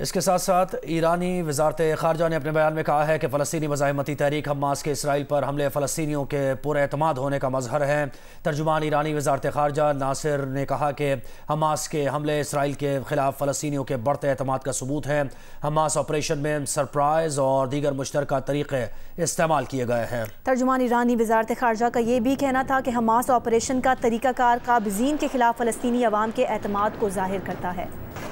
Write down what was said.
इसके साथ साथ ईरानी वजारत खारजा ने अपने बयान में कहा है कि फ़लस्तनी मज़ामती तहरीक हमास के इसराइल पर हमले फ़लस्तियों के पुरमाद होने का मजहर है तर्जुमान ईरानी वजारत खारजा नासिर ने कहा कि हमास के हमले इसराइल के ख़िलाफ़ फ़लस्तियों के बढ़ते अहतमाद का सबूत है हमास ऑपरेशन में सरप्राइज़ और दीगर मुश्तरक तरीक़े इस्तेमाल किए गए हैं तर्जुमान ईरानी वजारत खारजा का यह भी कहना था कि हमास ऑपरेशन का तरीक़ाकार काबजीन के ख़िलाफ़ फ़लस्तनी अवाम के अहतमाद को ज़ाहिर करता है